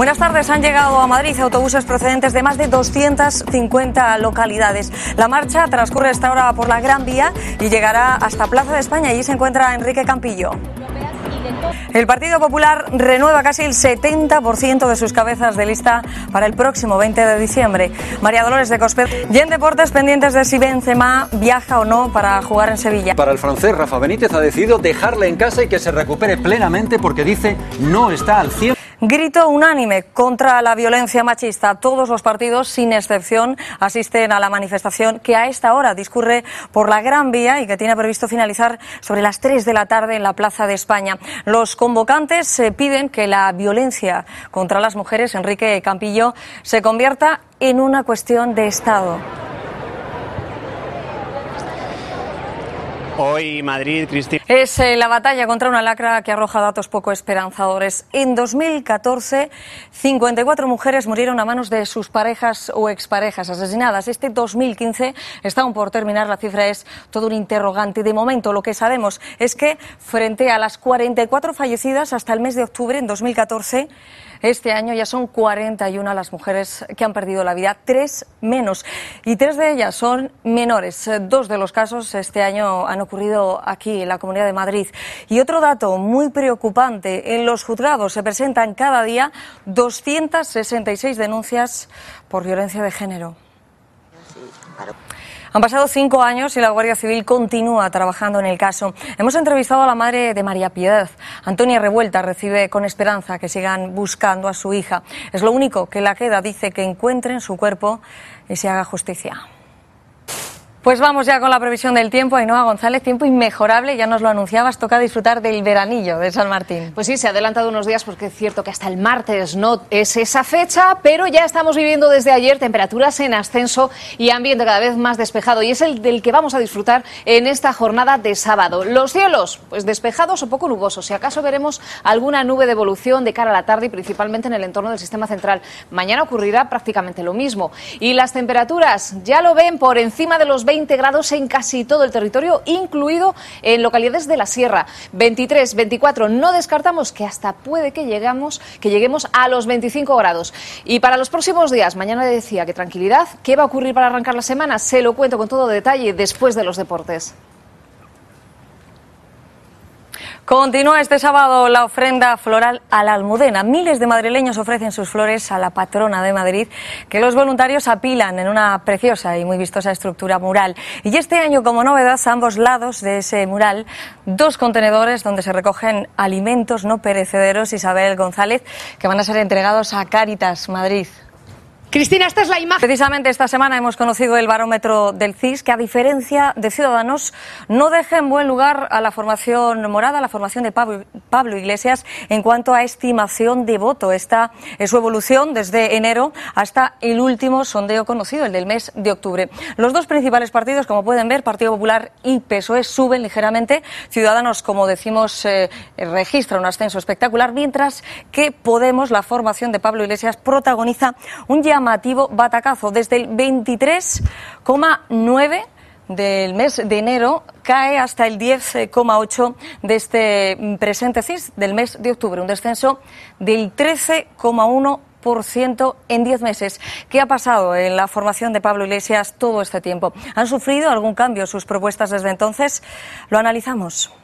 Buenas tardes. Han llegado a Madrid autobuses procedentes de más de 250 localidades. La marcha transcurre hasta ahora por la Gran Vía y llegará hasta Plaza de España. Allí se encuentra Enrique Campillo. El Partido Popular renueva casi el 70% de sus cabezas de lista para el próximo 20 de diciembre. María Dolores de Cosped. Y en deportes pendientes de si Benzema viaja o no para jugar en Sevilla. Para el francés Rafa Benítez ha decidido dejarle en casa y que se recupere plenamente porque dice no está al 100%. Grito unánime contra la violencia machista. Todos los partidos, sin excepción, asisten a la manifestación que a esta hora discurre por la Gran Vía y que tiene previsto finalizar sobre las 3 de la tarde en la Plaza de España. Los convocantes eh, piden que la violencia contra las mujeres, Enrique Campillo, se convierta en una cuestión de Estado. Hoy Madrid, Cristina. Es eh, la batalla contra una lacra que arroja datos poco esperanzadores. En 2014, 54 mujeres murieron a manos de sus parejas o exparejas asesinadas. Este 2015 está aún por terminar. La cifra es todo un interrogante. De momento, lo que sabemos es que frente a las 44 fallecidas hasta el mes de octubre en 2014, este año ya son 41 las mujeres que han perdido la vida, tres menos. Y tres de ellas son menores. Dos de los casos este año han ocurrido aquí, en la Comunidad de Madrid. Y otro dato muy preocupante, en los juzgados se presentan cada día 266 denuncias por violencia de género. Han pasado cinco años y la Guardia Civil continúa trabajando en el caso. Hemos entrevistado a la madre de María Piedad. Antonia Revuelta recibe con esperanza que sigan buscando a su hija. Es lo único que la queda. Dice que encuentren su cuerpo y se haga justicia. Pues vamos ya con la previsión del tiempo. Ainhoa González, tiempo inmejorable, ya nos lo anunciabas, toca disfrutar del veranillo de San Martín. Pues sí, se ha adelantado unos días porque es cierto que hasta el martes no es esa fecha, pero ya estamos viviendo desde ayer temperaturas en ascenso y ambiente cada vez más despejado y es el del que vamos a disfrutar en esta jornada de sábado. Los cielos, pues despejados o poco nubosos, si acaso veremos alguna nube de evolución de cara a la tarde y principalmente en el entorno del sistema central. Mañana ocurrirá prácticamente lo mismo y las temperaturas ya lo ven por encima de los 20 grados en casi todo el territorio, incluido en localidades de la sierra. 23, 24, no descartamos que hasta puede que llegamos, que lleguemos a los 25 grados. Y para los próximos días, mañana decía que tranquilidad, ¿qué va a ocurrir para arrancar la semana? Se lo cuento con todo detalle después de los deportes. Continúa este sábado la ofrenda floral a la Almudena. Miles de madrileños ofrecen sus flores a la patrona de Madrid, que los voluntarios apilan en una preciosa y muy vistosa estructura mural. Y este año, como novedad, a ambos lados de ese mural, dos contenedores donde se recogen alimentos no perecederos, Isabel González, que van a ser entregados a Cáritas Madrid. Cristina, esta es la imagen. Precisamente esta semana hemos conocido el barómetro del CIS, que a diferencia de Ciudadanos, no deja en buen lugar a la formación morada, la formación de Pablo, Iglesias, en cuanto a estimación de voto. Está en su evolución desde enero hasta el último sondeo conocido, el del mes de octubre. Los dos principales partidos, como pueden ver, Partido Popular y PSOE, suben ligeramente. Ciudadanos, como decimos, eh, registra un ascenso espectacular, mientras que Podemos, la formación de Pablo Iglesias, protagoniza un llamado Mativo batacazo. Desde el 23,9 del mes de enero cae hasta el 10,8 de este presente CIS del mes de octubre, un descenso del 13,1 en 10 meses. ¿Qué ha pasado en la formación de Pablo Iglesias todo este tiempo? ¿Han sufrido algún cambio sus propuestas desde entonces? Lo analizamos.